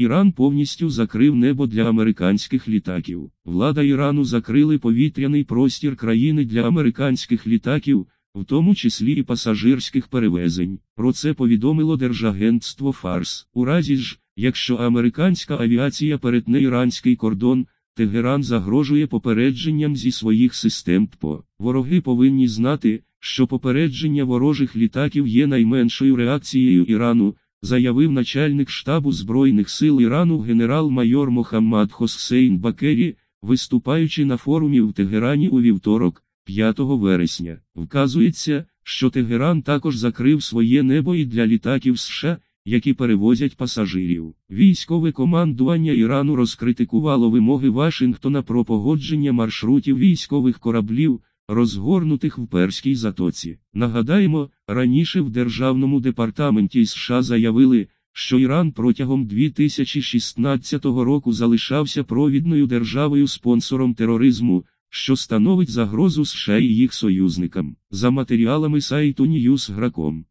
Іран повністю закрив небо для американських літаків. Влада Ірану закрили повітряний простір країни для американських літаків, в тому числі і пасажирських перевезень. Про це повідомило Держагентство Фарс. У разі ж, якщо американська авіація перетне іранський кордон, Тегеран загрожує попередженням зі своїх систем ТПО. Вороги повинні знати, що попередження ворожих літаків є найменшою реакцією Ірану заявив начальник штабу Збройних сил Ірану генерал-майор Мохаммад Хоссейн Бакері, виступаючи на форумі в Тегерані у вівторок, 5 вересня. Вказується, що Тегеран також закрив своє небо і для літаків США. Які перевозять пасажирів. Військове командування Ірану розкритикувало вимоги Вашингтона про погодження маршрутів військових кораблів, розгорнутих в перській затоці. Нагадаємо, раніше в Державному департаменті США заявили, що Іран протягом 2016 року залишався провідною державою спонсором тероризму, що становить загрозу США і їх союзникам. За матеріалами сайту Newsgra.com.